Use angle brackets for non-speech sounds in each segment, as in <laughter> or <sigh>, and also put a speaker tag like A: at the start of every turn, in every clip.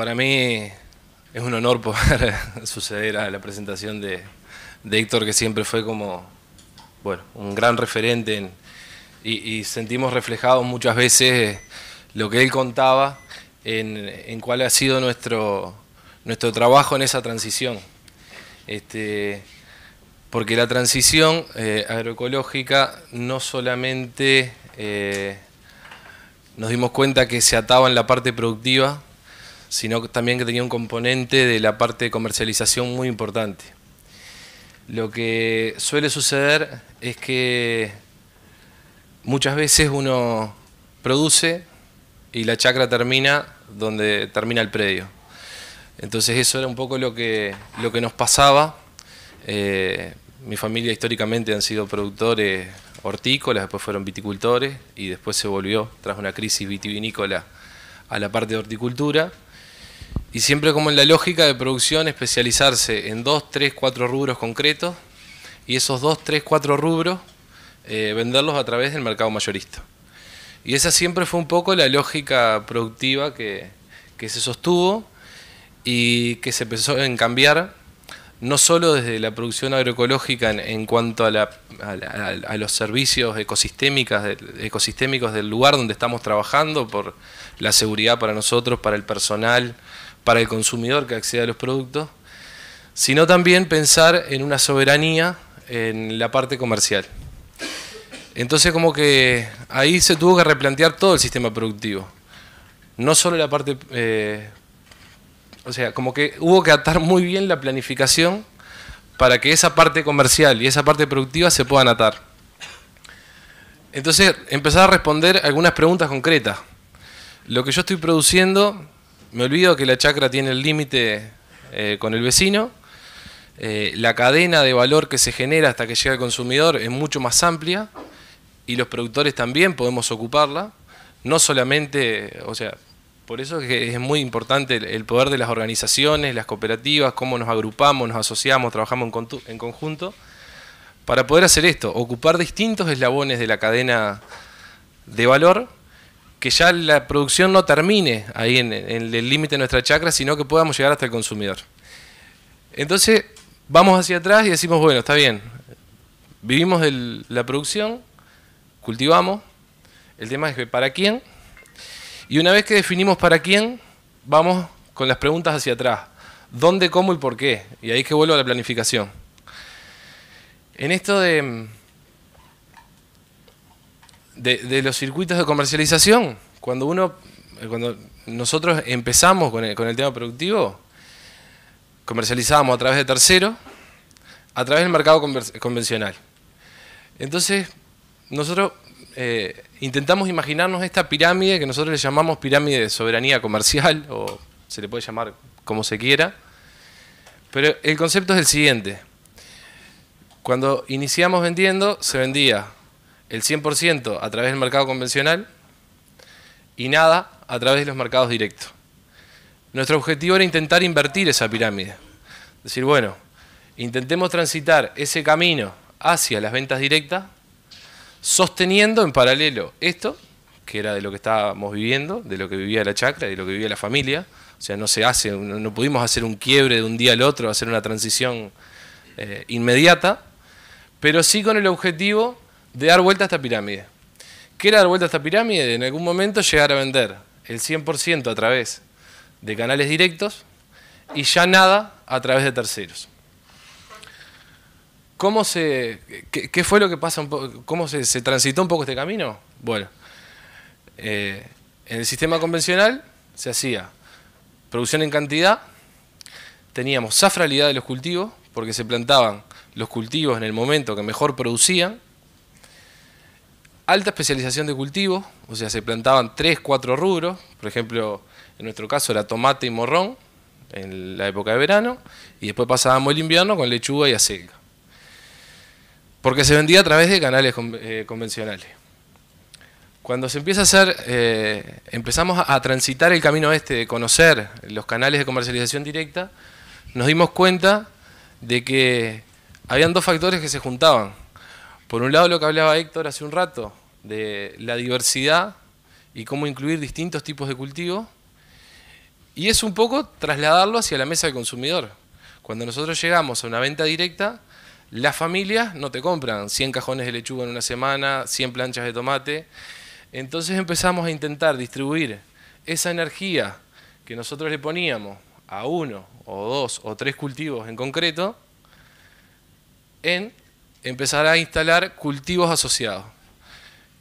A: para mí es un honor poder <laughs> suceder a la presentación de, Héctor, que siempre fue como, bueno, un gran referente y, sentimos reflejados muchas veces eh, lo que él contaba en, cuál ha sido nuestro, nuestro trabajo en esa transición. Este, porque la transición eh, agroecológica no solamente eh, nos dimos cuenta que se ataba en la parte productiva, sino también que tenía un componente de la parte de comercialización muy importante. Lo que suele suceder es que muchas veces uno produce y la chacra termina donde termina el predio. Entonces eso era un poco lo que, lo que nos pasaba. Eh, mi familia históricamente han sido productores hortícolas, después fueron viticultores y después se volvió, tras una crisis vitivinícola, a la parte de horticultura. Y siempre como en la lógica de producción, especializarse en dos, tres, cuatro rubros concretos y esos dos, tres, cuatro rubros eh, venderlos a través del mercado mayorista. Y esa siempre fue un poco la lógica productiva que, que se sostuvo y que se empezó en cambiar, no solo desde la producción agroecológica en, cuanto a, la, a, los servicios ecosistémicas ecosistémicos del lugar donde estamos trabajando, por la seguridad para nosotros, para el personal, para el consumidor que acceda a los productos, sino también pensar en una soberanía en la parte comercial. Entonces como que ahí se tuvo que replantear todo el sistema productivo, no solo la parte... Eh, o sea, como que hubo que atar muy bien la planificación para que esa parte comercial y esa parte productiva se puedan atar. Entonces empezar a responder algunas preguntas concretas. Lo que yo estoy produciendo me olvido que la chacra tiene el límite eh, con el vecino. Eh, la cadena de valor que se genera hasta que llega al consumidor es mucho más amplia y los productores también podemos ocuparla. No solamente, o sea, por eso es que es muy importante el, poder de las organizaciones, las cooperativas, cómo nos agrupamos, nos asociamos, trabajamos en, en conjunto, para poder hacer esto, ocupar distintos eslabones de la cadena de valor que ya la producción no termine ahí en, el límite de nuestra chacra, sino que podamos llegar hasta el consumidor. Entonces, vamos hacia atrás y decimos, bueno, está bien, vivimos de la producción, cultivamos, el tema es para quién, y una vez que definimos para quién, vamos con las preguntas hacia atrás, dónde, cómo y por qué, y ahí es que vuelvo a la planificación. En esto de de, los circuitos de comercialización. Cuando uno, cuando nosotros empezamos con el, tema productivo, comercializábamos a través de terceros, a través del mercado convencional. Entonces, nosotros eh, intentamos imaginarnos esta pirámide que nosotros le llamamos pirámide de soberanía comercial, o se le puede llamar como se quiera, pero el concepto es el siguiente. Cuando iniciamos vendiendo, se vendía el 100% a través del mercado convencional y nada a través de los mercados directos. Nuestro objetivo era intentar invertir esa pirámide. Decir, bueno, intentemos transitar ese camino hacia las ventas directas, sosteniendo en paralelo esto, que era de lo que estábamos viviendo, de lo que vivía la chacra, de lo que vivía la familia. O sea, no se hace, no pudimos hacer un quiebre de un día al otro, hacer una transición eh, inmediata, pero sí con el objetivo de dar vuelta a esta pirámide. ¿Qué era dar vuelta a esta pirámide? En algún momento llegar a vender el 100% a través de canales directos y ya nada a través de terceros. ¿Cómo se, qué, fue lo que pasa? ¿Cómo se, transitó un poco este camino? Bueno, eh, en el sistema convencional se hacía producción en cantidad, teníamos safralidad de los cultivos, porque se plantaban los cultivos en el momento que mejor producían, alta especialización de cultivo, o sea, se plantaban tres, cuatro rubros, por ejemplo, en nuestro caso era tomate y morrón en la época de verano, y después pasábamos el invierno con lechuga y acelga. Porque se vendía a través de canales eh, convencionales. Cuando se empieza a hacer, eh, empezamos a transitar el camino este de conocer los canales de comercialización directa, nos dimos cuenta de que habían dos factores que se juntaban. Por un lado, lo que hablaba Héctor hace un rato, de la diversidad y cómo incluir distintos tipos de cultivos. Y es un poco trasladarlo hacia la mesa del consumidor. Cuando nosotros llegamos a una venta directa, las familias no te compran 100 cajones de lechuga en una semana, 100 planchas de tomate. Entonces empezamos a intentar distribuir esa energía que nosotros le poníamos a uno o dos o tres cultivos en concreto en empezar a instalar cultivos asociados.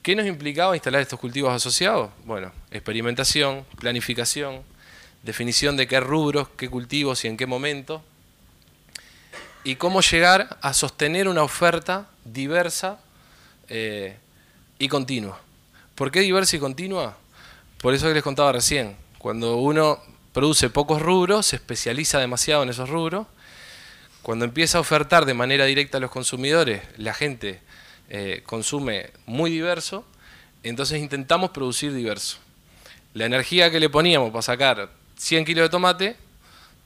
A: ¿Qué nos implicaba instalar estos cultivos asociados? Bueno, experimentación, planificación, definición de qué rubros, qué cultivos y en qué momento, y cómo llegar a sostener una oferta diversa eh, y continua. ¿Por qué diversa y continua? Por eso que les contaba recién, cuando uno produce pocos rubros, se especializa demasiado en esos rubros, cuando empieza a ofertar de manera directa a los consumidores, la gente eh, consume muy diverso, entonces intentamos producir diverso. La energía que le poníamos para sacar 100 kilos de tomate,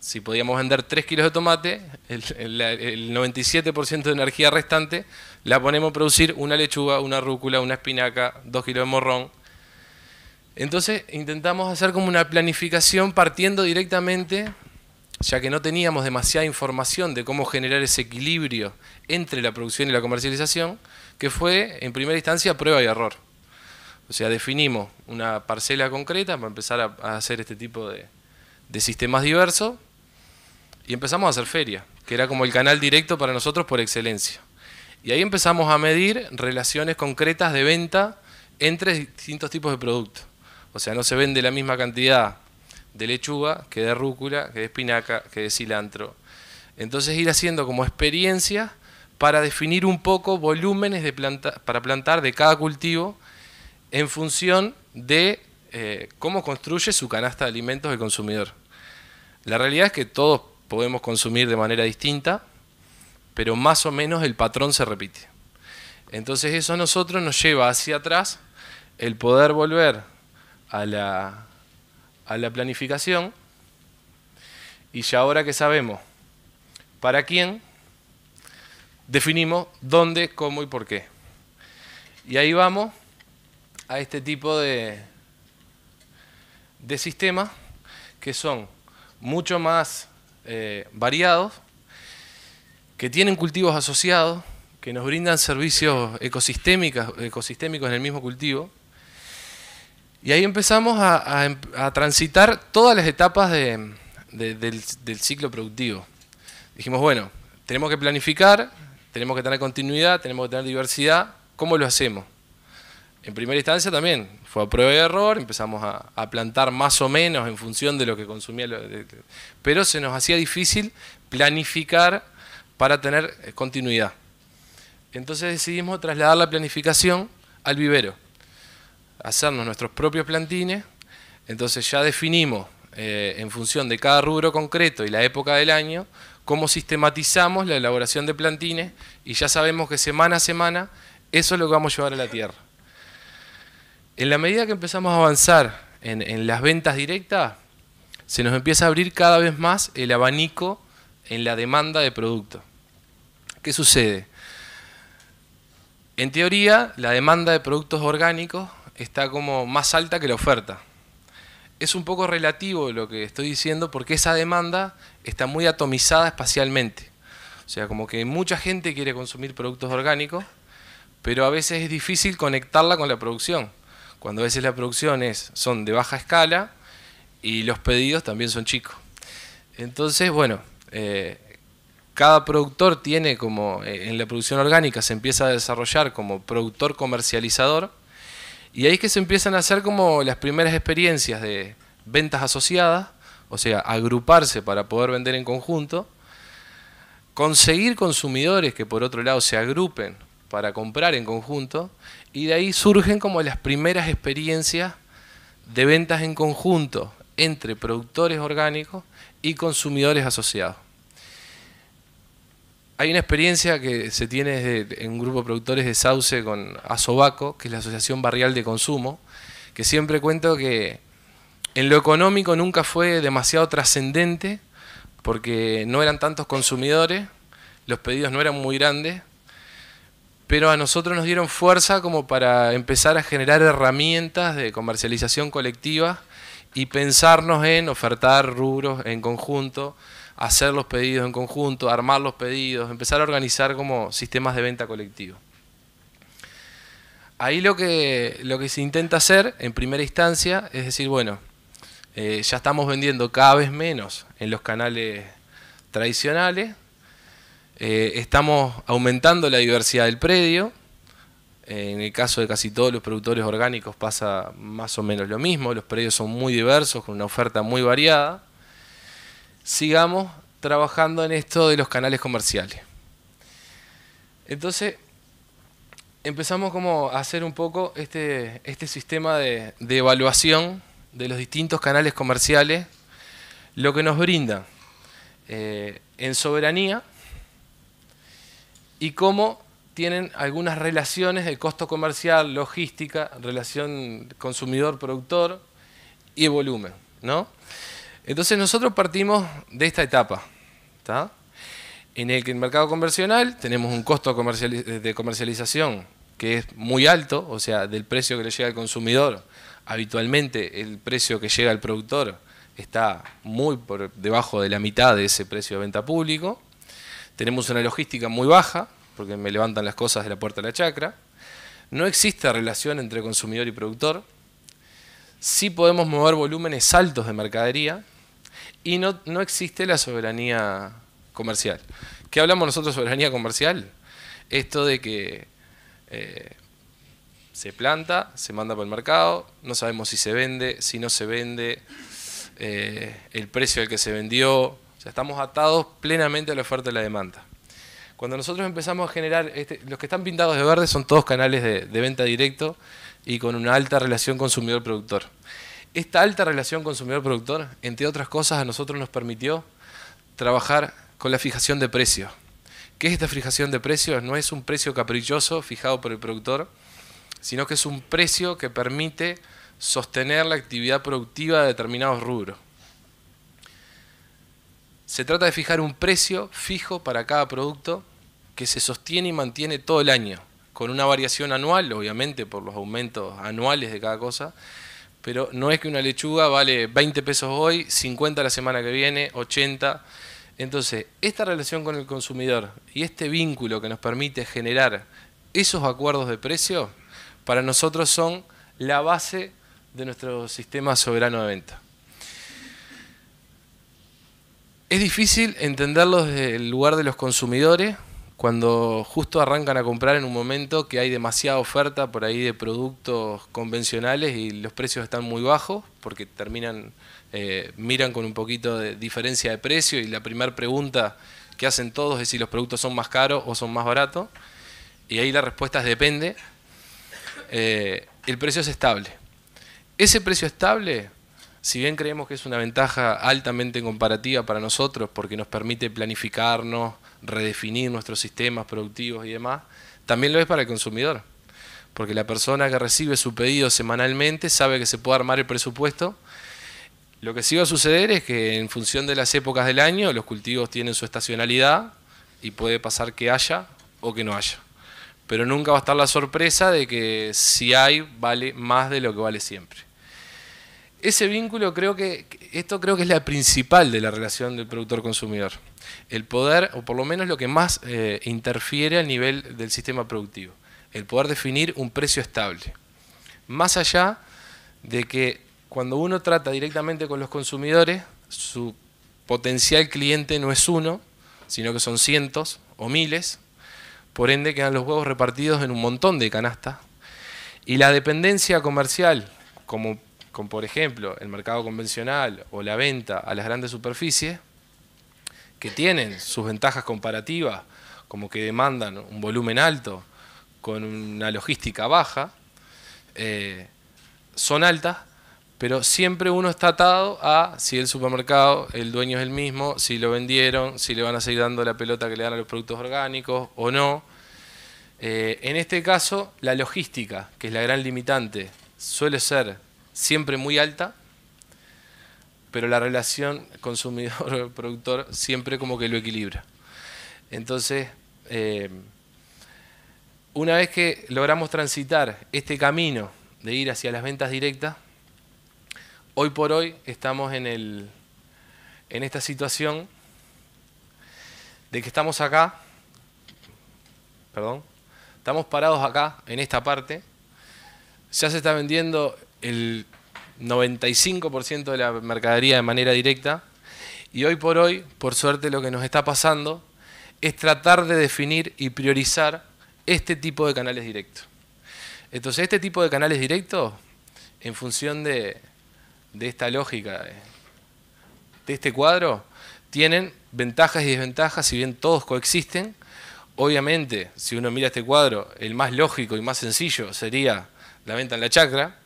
A: si podíamos vender 3 kilos de tomate, el, el 97% de energía restante la ponemos a producir una lechuga, una rúcula, una espinaca, 2 kilos de morrón. Entonces intentamos hacer como una planificación partiendo directamente ya que no teníamos demasiada información de cómo generar ese equilibrio entre la producción y la comercialización, que fue en primera instancia prueba y error. O sea, definimos una parcela concreta para empezar a, hacer este tipo de, de sistemas diversos y empezamos a hacer feria, que era como el canal directo para nosotros por excelencia. Y ahí empezamos a medir relaciones concretas de venta entre distintos tipos de productos. O sea, no se vende la misma cantidad de lechuga, que de rúcula, que de espinaca, que de cilantro. Entonces ir haciendo como experiencia para definir un poco volúmenes de planta, para plantar de cada cultivo en función de eh, cómo construye su canasta de alimentos el consumidor. La realidad es que todos podemos consumir de manera distinta, pero más o menos el patrón se repite. Entonces eso a nosotros nos lleva hacia atrás el poder volver a la, a la planificación y ya ahora que sabemos para quién, definimos dónde, cómo y por qué. Y ahí vamos a este tipo de, de sistemas que son mucho más eh, variados, que tienen cultivos asociados, que nos brindan servicios ecosistémicos en el mismo cultivo, y ahí empezamos em, a, transitar todas las etapas del, ciclo productivo. Dijimos, bueno, tenemos que planificar, tenemos que tener continuidad, tenemos que tener diversidad, ¿cómo lo hacemos? En primera instancia también fue a prueba y error, empezamos a, plantar más o menos en función de lo que consumía, pero se nos hacía difícil planificar para tener eh, continuidad. Entonces decidimos trasladar la planificación al vivero hacernos nuestros propios plantines, entonces ya definimos eh, en función de cada rubro concreto y la época del año, cómo sistematizamos la elaboración de plantines y ya sabemos que semana a semana eso es lo que vamos a llevar a la tierra. En la medida que empezamos a avanzar en, en las ventas directas, se nos empieza a abrir cada vez más el abanico en la demanda de productos. ¿Qué sucede? En teoría, la demanda de productos orgánicos está como más alta que la oferta. Es un poco relativo lo que estoy diciendo porque esa demanda está muy atomizada espacialmente. O sea, como que mucha gente quiere consumir productos orgánicos, pero a veces es difícil conectarla con la producción. Cuando a veces las producciones son de baja escala y los pedidos también son chicos. Entonces, bueno, eh, cada productor tiene como, eh, en la producción orgánica se empieza a desarrollar como productor comercializador y ahí es que se empiezan a hacer como las primeras experiencias de ventas asociadas, o sea, agruparse para poder vender en conjunto, conseguir consumidores que por otro lado se agrupen para comprar en conjunto, y de ahí surgen como las primeras experiencias de ventas en conjunto entre productores orgánicos y consumidores asociados hay una experiencia que se tiene en un grupo de productores de Sauce con Asobaco, que es la Asociación Barrial de Consumo, que siempre cuento que en lo económico nunca fue demasiado trascendente porque no eran tantos consumidores, los pedidos no eran muy grandes, pero a nosotros nos dieron fuerza como para empezar a generar herramientas de comercialización colectiva y pensarnos en ofertar rubros en conjunto hacer los pedidos en conjunto, armar los pedidos, empezar a organizar como sistemas de venta colectivo. Ahí lo que, lo que se intenta hacer en primera instancia es decir, bueno, eh, ya estamos vendiendo cada vez menos en los canales tradicionales, eh, estamos aumentando la diversidad del predio, eh, en el caso de casi todos los productores orgánicos pasa más o menos lo mismo, los predios son muy diversos, con una oferta muy variada, sigamos trabajando en esto de los canales comerciales. Entonces, empezamos como a hacer un poco este, este sistema de, evaluación de los distintos canales comerciales, lo que nos brinda eh, en soberanía y cómo tienen algunas relaciones de costo comercial, logística, relación consumidor-productor y volumen. ¿no? Entonces nosotros partimos de esta etapa, en el que el mercado convencional tenemos un costo de comercialización que es muy alto, o sea, del precio que le llega al consumidor, habitualmente el precio que llega al productor está muy por debajo de la mitad de ese precio de venta público. Tenemos una logística muy baja, porque me levantan las cosas de la puerta de la chacra. No existe relación entre consumidor y productor. Sí podemos mover volúmenes altos de mercadería, y no, existe la soberanía comercial. ¿Qué hablamos nosotros de soberanía comercial? Esto de que eh, se planta, se manda por el mercado, no sabemos si se vende, si no se vende, eh, el precio al que se vendió. O sea, estamos atados plenamente a la oferta y la demanda. Cuando nosotros empezamos a generar, este, los que están pintados de verde son todos canales de venta directo y con una alta relación consumidor-productor. Esta alta relación consumidor-productor, entre otras cosas, a nosotros nos permitió trabajar con la fijación de precios. ¿Qué es esta fijación de precios? No es un precio caprichoso fijado por el productor, sino que es un precio que permite sostener la actividad productiva de determinados rubros. Se trata de fijar un precio fijo para cada producto que se sostiene y mantiene todo el año, con una variación anual, obviamente, por los aumentos anuales de cada cosa, pero no es que una lechuga vale 20 pesos hoy, 50 la semana que viene, 80. Entonces, esta relación con el consumidor y este vínculo que nos permite generar esos acuerdos de precio, para nosotros son la base de nuestro sistema soberano de venta. Es difícil entenderlo desde el lugar de los consumidores, cuando justo arrancan a comprar en un momento que hay demasiada oferta por ahí de productos convencionales y los precios están muy bajos porque terminan, eh, miran con un poquito de diferencia de precio y la primera pregunta que hacen todos es si los productos son más caros o son más baratos y ahí la respuesta es depende, eh, el precio es estable. Ese precio estable, si bien creemos que es una ventaja altamente comparativa para nosotros porque nos permite planificarnos, redefinir nuestros sistemas productivos y demás, también lo es para el consumidor. Porque la persona que recibe su pedido semanalmente sabe que se puede armar el presupuesto. Lo que sí va a suceder es que en función de las épocas del año, los cultivos tienen su estacionalidad y puede pasar que haya o que no haya. Pero nunca va a estar la sorpresa de que si hay, vale más de lo que vale siempre ese vínculo creo que, esto creo que es la principal de la relación del productor-consumidor. El poder, o por lo menos lo que más eh, interfiere al nivel del sistema productivo. El poder definir un precio estable. Más allá de que cuando uno trata directamente con los consumidores, su potencial cliente no es uno, sino que son cientos o miles. Por ende quedan los huevos repartidos en un montón de canastas. Y la dependencia comercial como con, por ejemplo, el mercado convencional o la venta a las grandes superficies, que tienen sus ventajas comparativas, como que demandan un volumen alto con una logística baja, eh, son altas, pero siempre uno está atado a si el supermercado, el dueño es el mismo, si lo vendieron, si le van a seguir dando la pelota que le dan a los productos orgánicos o no. Eh, en este caso, la logística, que es la gran limitante, suele ser siempre muy alta, pero la relación consumidor-productor <laughs> siempre como que lo equilibra. Entonces, eh, una vez que logramos transitar este camino de ir hacia las ventas directas, hoy por hoy estamos en, en esta situación de que estamos acá, perdón, estamos parados acá, en esta parte, ya se está vendiendo el 95% de la mercadería de manera directa. Y hoy por hoy, por suerte, lo que nos está pasando es tratar de definir y priorizar este tipo de canales directos. Entonces, este tipo de canales directos, en función de, esta lógica, de este cuadro, tienen ventajas y desventajas, si bien todos coexisten. Obviamente, si uno mira este cuadro, el más lógico y más sencillo sería la venta en la chacra,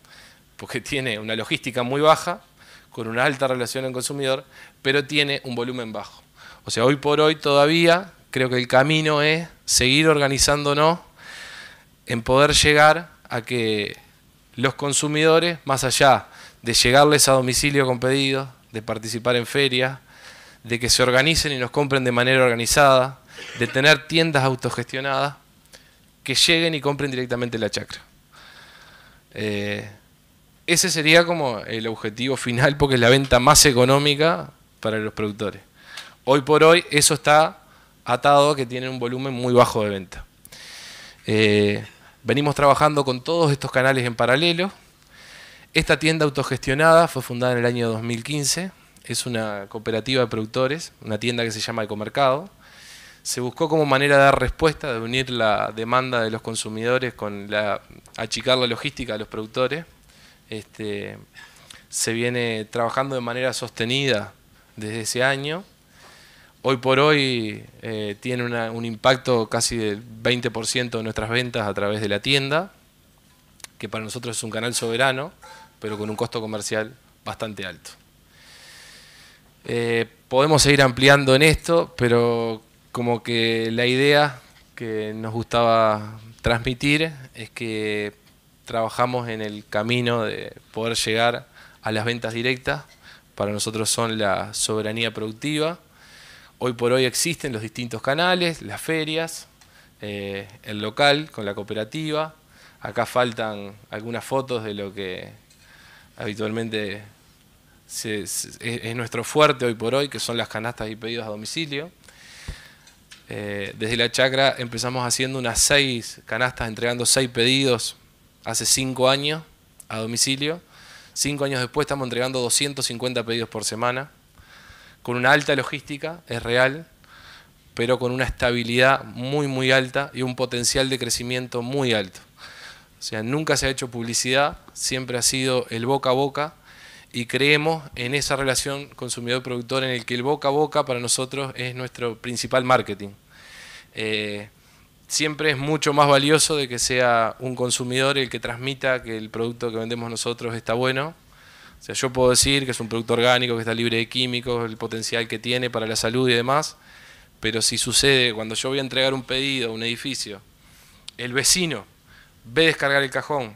A: porque tiene una logística muy baja, con una alta relación en consumidor, pero tiene un volumen bajo. O sea, hoy por hoy todavía creo que el camino es seguir organizándonos en poder llegar a que los consumidores, más allá de llegarles a domicilio con pedidos, de participar en ferias, de que se organicen y nos compren de manera organizada, de tener tiendas autogestionadas, que lleguen y compren directamente la chacra. Eh, ese sería como el objetivo final porque es la venta más económica para los productores. Hoy por hoy eso está atado que tiene un volumen muy bajo de venta. Eh, venimos trabajando con todos estos canales en paralelo. Esta tienda autogestionada fue fundada en el año 2015. Es una cooperativa de productores, una tienda que se llama Ecomercado. Se buscó como manera de dar respuesta, de unir la demanda de los consumidores con la, achicar la logística de los productores este, se viene trabajando de manera sostenida desde ese año. Hoy por hoy eh, tiene un impacto casi del 20% de nuestras ventas a través de la tienda, que para nosotros es un canal soberano, pero con un costo comercial bastante alto. Eh, podemos seguir ampliando en esto, pero como que la idea que nos gustaba transmitir es que trabajamos en el camino de poder llegar a las ventas directas. Para nosotros son la soberanía productiva. Hoy por hoy existen los distintos canales, las ferias, eh, el local con la cooperativa. Acá faltan algunas fotos de lo que habitualmente es, nuestro fuerte hoy por hoy, que son las canastas y pedidos a domicilio. Eh, desde la chacra empezamos haciendo unas seis canastas, entregando seis pedidos hace cinco años a domicilio. Cinco años después estamos entregando 250 pedidos por semana, con una alta logística, es real, pero con una estabilidad muy, muy alta y un potencial de crecimiento muy alto. O sea, nunca se ha hecho publicidad, siempre ha sido el boca a boca y creemos en esa relación consumidor-productor en el que el boca a boca para nosotros es nuestro principal marketing. Eh, siempre es mucho más valioso de que sea un consumidor el que transmita que el producto que vendemos nosotros está bueno. O sea, yo puedo decir que es un producto orgánico, que está libre de químicos, el potencial que tiene para la salud y demás, pero si sucede, cuando yo voy a entregar un pedido a un edificio, el vecino ve descargar el cajón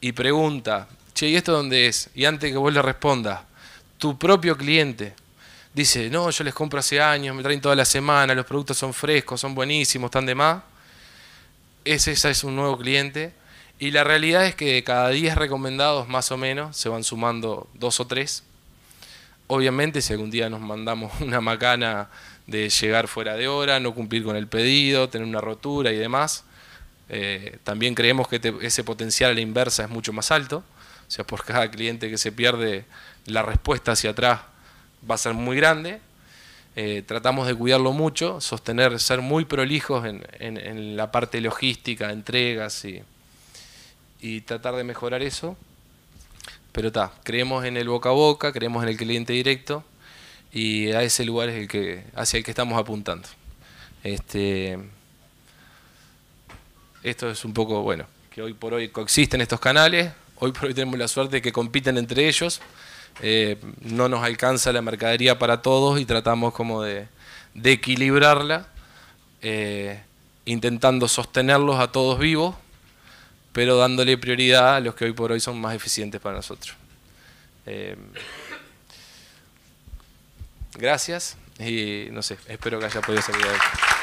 A: y pregunta, che, ¿y esto dónde es? Y antes que vos le respondas, tu propio cliente dice, no, yo les compro hace años, me traen toda la semana, los productos son frescos, son buenísimos, están de más ese es un nuevo cliente. Y la realidad es que cada 10 recomendados, más o menos, se van sumando dos o tres. Obviamente, si algún día nos mandamos <laughs> una macana de llegar fuera de hora, no cumplir con el pedido, tener una rotura y demás, eh, también creemos que ese potencial a la inversa es mucho más alto. O sea, por cada cliente que se pierde, la respuesta hacia atrás va a ser muy grande. Eh, tratamos de cuidarlo mucho, sostener, ser muy prolijos en, la parte logística, entregas y, tratar de mejorar eso. Pero está, creemos en el boca a boca, creemos en el cliente directo y a ese lugar es hacia el que estamos apuntando. Este, esto es un poco, bueno, que hoy por hoy coexisten estos canales, hoy por hoy tenemos la suerte de que compiten entre ellos. Eh, no nos alcanza la mercadería para todos y tratamos como de, equilibrarla, eh, intentando sostenerlos a todos vivos, pero dándole prioridad a los que hoy por hoy son más eficientes para nosotros. Eh, gracias y no sé, espero que haya podido salir de